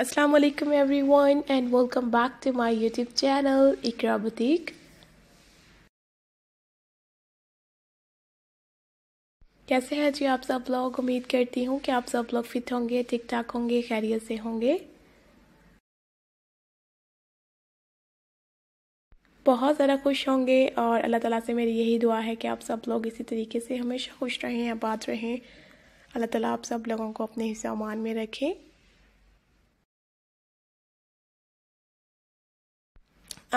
अस्सलाम वालेकुम everyone and welcome back to my YouTube channel Iqra boutique कैसे हैं जी आप सब लोग उम्मीद करती हूँ कि आप सब लोग फिट होंगे ठीक ठाक होंगे खैरियत से होंगे बहुत ज़्यादा खुश होंगे और अल्लाह ताला से मेरी यही दुआ है कि आप सब लोग इसी तरीके से हमेशा खुश रहें आबाद रहें अल्लाह ताला आप सब लोगों को अपने हिस्सा मान में रखें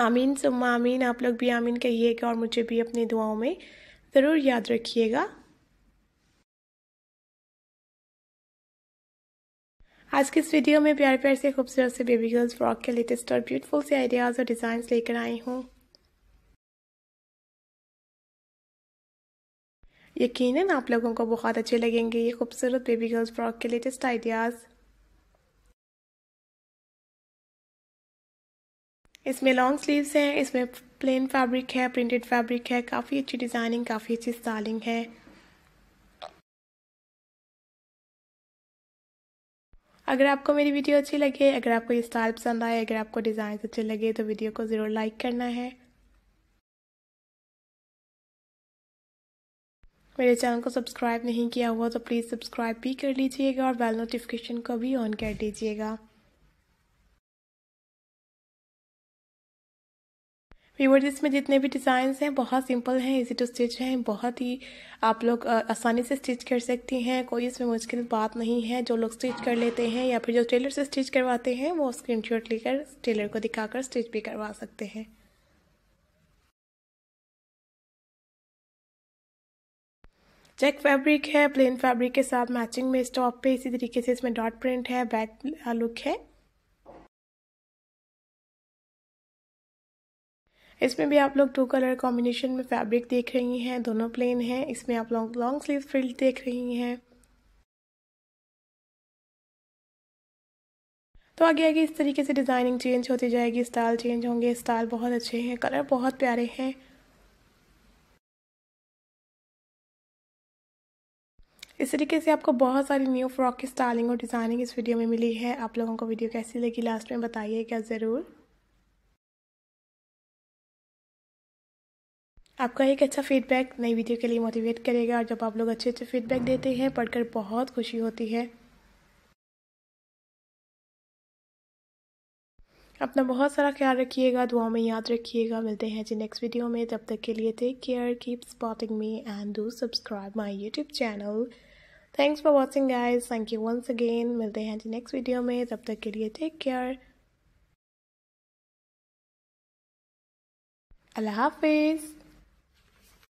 आमीन सुम्मा आमीन आप लोग भी आमीन कहिएगा और मुझे भी अपनी दुआओं में ज़रूर याद रखिएगा आज के इस वीडियो में प्यार प्यार से खूबसूरत से बेबी गर्ल्स फ्रॉक के लेटेस्ट और ब्यूटीफुल से आइडियाज़ और डिजाइन लेकर आई हूँ यकीनन आप लोगों को बहुत अच्छे लगेंगे ये खूबसूरत बेबी गर्ल्स फ्रॉक के लेटेस्ट आइडियाज़ इसमें लॉन्ग स्लीव्स हैं इसमें प्लेन फैब्रिक है प्रिंटेड फैब्रिक है काफ़ी अच्छी डिज़ाइनिंग काफ़ी अच्छी स्टाइलिंग है अगर आपको मेरी वीडियो अच्छी लगे अगर आपको ये स्टाइल पसंद आए अगर आपको डिज़ाइन अच्छे लगे तो वीडियो को ज़रूर लाइक करना है मेरे चैनल को सब्सक्राइब नहीं किया हुआ तो प्लीज़ सब्सक्राइब भी कर लीजिएगा और बेल नोटिफिकेशन को भी ऑन कर दीजिएगा फ्रीवर्ड्स इसमें जितने भी डिजाइन हैं बहुत सिंपल हैं इजी टू स्टिच हैं बहुत ही आप लोग आसानी से स्टिच कर सकती हैं कोई इसमें मुश्किल बात नहीं है जो लोग स्टिच कर लेते हैं या फिर जो टेलर से स्टिच करवाते हैं वो स्क्रीन शॉट लेकर टेलर को दिखाकर स्टिच भी करवा सकते हैं चेक फैब्रिक है प्लेन फैब्रिक के साथ मैचिंग में स्टॉप पे इसी तरीके से इसमें डॉट प्रिंट है बैक लुक है इसमें भी आप लोग टू कलर कॉम्बिनेशन में फैब्रिक देख रही हैं दोनों प्लेन हैं इसमें आप लोग लॉन्ग स्लीव फ्रिल्ट देख रही हैं तो आगे आगे इस तरीके से डिज़ाइनिंग चेंज होती जाएगी स्टाइल चेंज होंगे स्टाइल बहुत अच्छे हैं कलर बहुत प्यारे हैं इस तरीके से आपको बहुत सारी न्यू फ्रॉक की स्टाइलिंग और डिज़ाइनिंग इस वीडियो में मिली है आप लोगों को वीडियो कैसी लगी लास्ट में बताइएगा ज़रूर आपका एक अच्छा फीडबैक नई वीडियो के लिए मोटिवेट करेगा और जब आप लोग अच्छे अच्छे फीडबैक देते हैं पढ़कर बहुत खुशी होती है अपना बहुत सारा ख्याल रखिएगा दुआ में याद रखिएगा मिलते हैं जी नेक्स्ट वीडियो में तब तक के लिए take care keep spotting me and do subscribe my YouTube channel thanks for watching guys thank you once again मिलते हैं जी नेक्स्ट वीडियो में तब तक के लिए टेक केयर अल्लाह हाफिज़